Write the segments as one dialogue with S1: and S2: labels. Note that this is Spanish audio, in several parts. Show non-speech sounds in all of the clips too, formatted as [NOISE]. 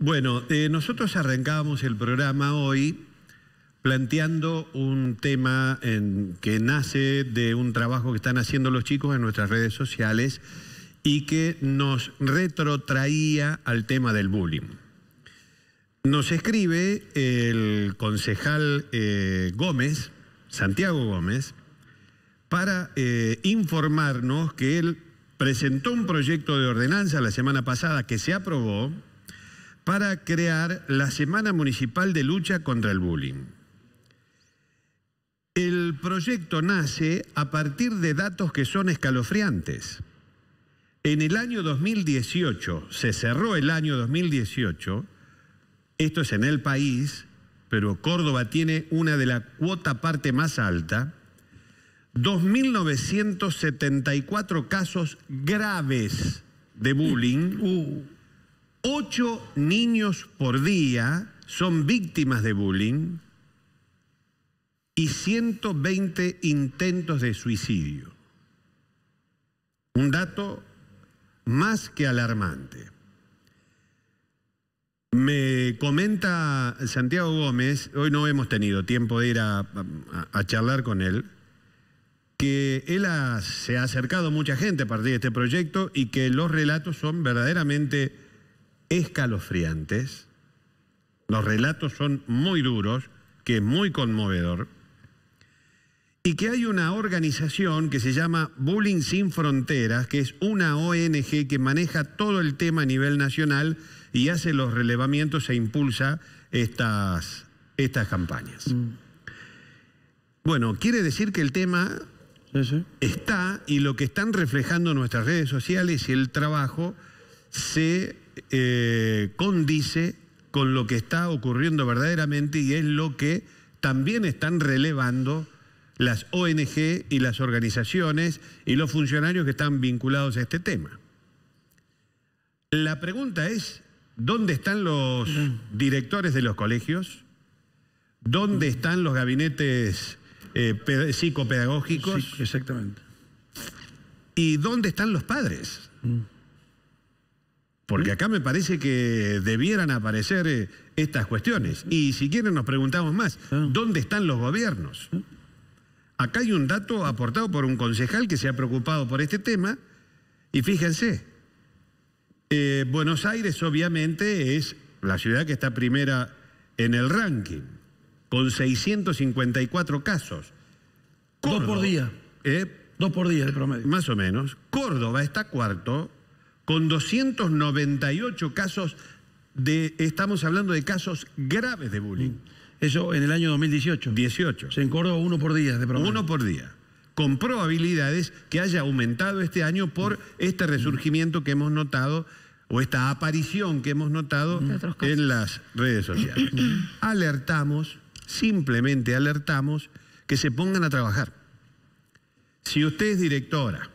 S1: Bueno, eh, nosotros arrancábamos el programa hoy planteando un tema que nace de un trabajo que están haciendo los chicos en nuestras redes sociales y que nos retrotraía al tema del bullying. Nos escribe el concejal eh, Gómez, Santiago Gómez, para eh, informarnos que él presentó un proyecto de ordenanza la semana pasada que se aprobó, para crear la Semana Municipal de Lucha contra el Bullying. El proyecto nace a partir de datos que son escalofriantes. En el año 2018, se cerró el año 2018, esto es en el país, pero Córdoba tiene una de la cuota parte más alta, 2.974 casos graves de bullying uh ocho niños por día son víctimas de bullying y 120 intentos de suicidio. Un dato más que alarmante. Me comenta Santiago Gómez, hoy no hemos tenido tiempo de ir a, charlar con él, que él se ha acercado mucha gente a partir de este proyecto y que los relatos son verdaderamente escalofriantes, los relatos son muy duros, que es muy conmovedor, y que hay una organización que se llama Bullying Sin Fronteras, que es una ONG que maneja todo el tema a nivel nacional y hace los relevamientos e impulsa estas, estas campañas. Mm. Bueno, quiere decir que el tema está y lo que están reflejando nuestras redes sociales y el trabajo se eh, condice con lo que está ocurriendo verdaderamente y es lo que también están relevando las ONG y las organizaciones y los funcionarios que están vinculados a este tema. La pregunta es, ¿dónde están los [CLEARS THROAT] directores de los colegios? ¿Dónde están los gabinetes eh, psicopedagógicos? exactamente. ¿Y dónde están los padres? Mm. Porque ¿Mm? acá me parece que debieran aparecer eh, estas cuestiones. Y si quieren nos preguntamos más, ah. ¿dónde están los gobiernos? ¿Mm? Acá hay un dato aportado por un concejal que se ha preocupado por este tema. Y fíjense, eh, Buenos Aires obviamente es la ciudad que está primera en el ranking, con 654 casos. Dos por día. Eh, Dos por día de promedio. Más o menos. Córdoba está cuarto con 298 casos de, estamos hablando de casos graves de bullying. Mm. Eso en el año 2018. 18. Se encoró uno por día de promedio. Uno por día. Con probabilidades que haya aumentado este año por mm. este resurgimiento que hemos notado o esta aparición que hemos notado en las redes sociales. Mm. alertamos, simplemente alertamos, que se pongan a trabajar. Si usted es directora,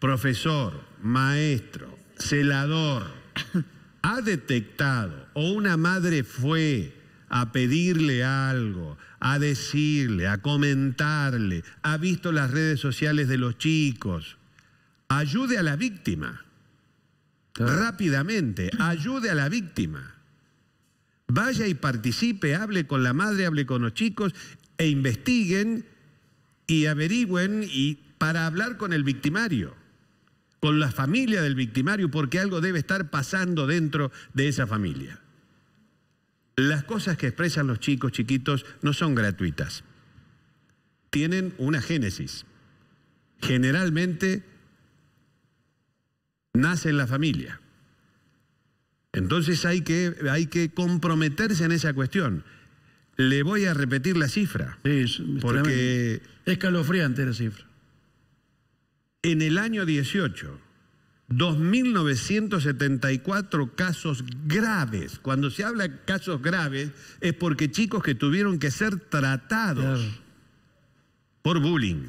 S1: profesor, maestro, celador, ha detectado o una madre fue a pedirle algo, a decirle, a comentarle, ha visto las redes sociales de los chicos, ayude a la víctima. Rápidamente, ayude a la víctima. Vaya y participe, hable con la madre, hable con los chicos e investiguen y averigüen y para hablar con el victimario con la familia del victimario, porque algo debe estar pasando dentro de esa familia. Las cosas que expresan los chicos chiquitos no son gratuitas. Tienen una génesis. Generalmente nace en la familia. Entonces hay que, hay que comprometerse en esa cuestión. Le voy a repetir la cifra. es porque... Escalofriante la cifra en el año 18, 2.974 casos graves. Cuando se habla de casos graves es porque chicos que tuvieron que ser tratados por bullying.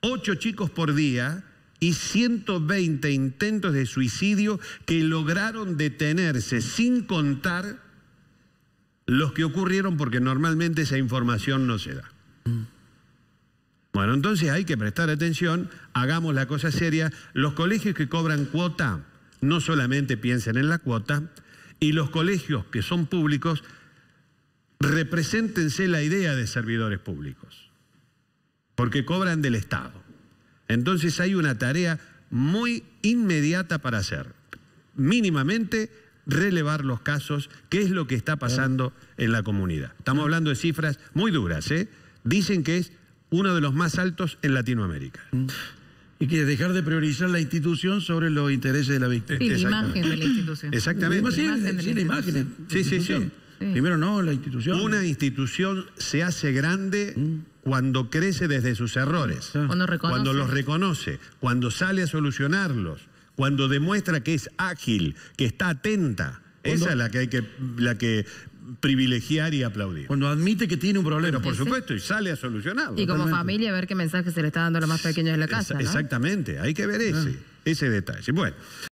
S1: Ocho chicos por día y 120 intentos de suicidio que lograron detenerse sin contar los que ocurrieron porque normalmente esa información no se da. Mm. Bueno, entonces hay que prestar atención, hagamos la cosa seria. Los colegios que cobran cuota, no solamente piensen en la cuota, y los colegios que son públicos, represéntense la idea de servidores públicos, porque cobran del Estado. Entonces hay una tarea muy inmediata para hacer. Mínimamente relevar los casos, qué es lo que está pasando en la comunidad. Estamos hablando de cifras muy duras, ¿eh? Dicen que es uno de los más altos en Latinoamérica. Mm. Y que dejar de priorizar la institución sobre los intereses de la víctima. la imagen de la institución. Exactamente. la imagen. Sí, sí, sí, Primero no, la institución. Una institución se hace grande mm. cuando crece desde sus errores, ah. cuando, cuando los reconoce, cuando sale a solucionarlos, cuando demuestra que es ágil, que está atenta. Esa es la que hay que, la que privilegiar y aplaudir. Cuando admite que tiene un problema. por supuesto, y sale a solucionarlo. Y como familia, ver qué mensaje se le está dando a los más pequeños de la casa. exactamente, hay que ver ese, ah. ese detalle. Bueno.